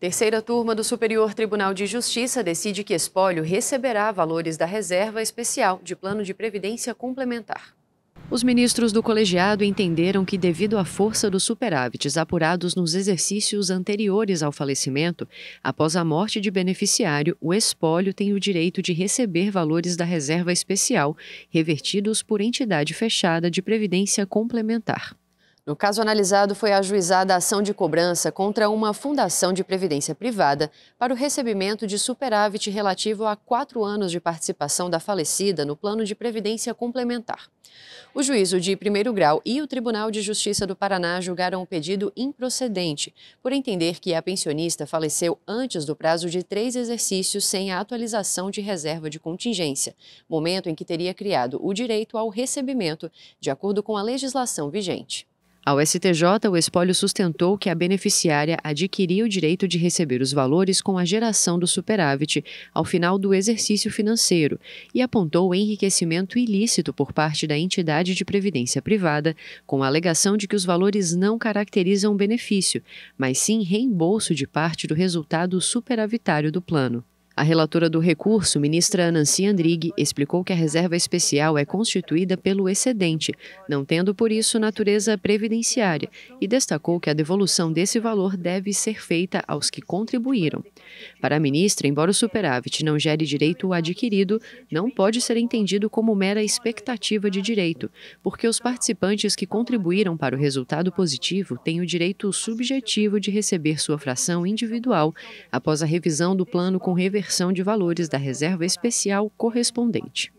Terceira turma do Superior Tribunal de Justiça decide que espólio receberá valores da reserva especial de plano de previdência complementar. Os ministros do colegiado entenderam que, devido à força dos superávites apurados nos exercícios anteriores ao falecimento, após a morte de beneficiário, o espólio tem o direito de receber valores da reserva especial, revertidos por entidade fechada de previdência complementar. No caso analisado, foi ajuizada a ação de cobrança contra uma fundação de previdência privada para o recebimento de superávit relativo a quatro anos de participação da falecida no plano de previdência complementar. O juízo de primeiro grau e o Tribunal de Justiça do Paraná julgaram o pedido improcedente, por entender que a pensionista faleceu antes do prazo de três exercícios sem a atualização de reserva de contingência, momento em que teria criado o direito ao recebimento, de acordo com a legislação vigente. Ao STJ, o espólio sustentou que a beneficiária adquiria o direito de receber os valores com a geração do superávit ao final do exercício financeiro e apontou enriquecimento ilícito por parte da entidade de previdência privada, com a alegação de que os valores não caracterizam benefício, mas sim reembolso de parte do resultado superavitário do plano. A relatora do recurso, ministra Nancy Andrighi, explicou que a reserva especial é constituída pelo excedente, não tendo por isso natureza previdenciária, e destacou que a devolução desse valor deve ser feita aos que contribuíram. Para a ministra, embora o superávit não gere direito adquirido, não pode ser entendido como mera expectativa de direito, porque os participantes que contribuíram para o resultado positivo têm o direito subjetivo de receber sua fração individual após a revisão do plano com reversão inversão de valores da reserva especial correspondente.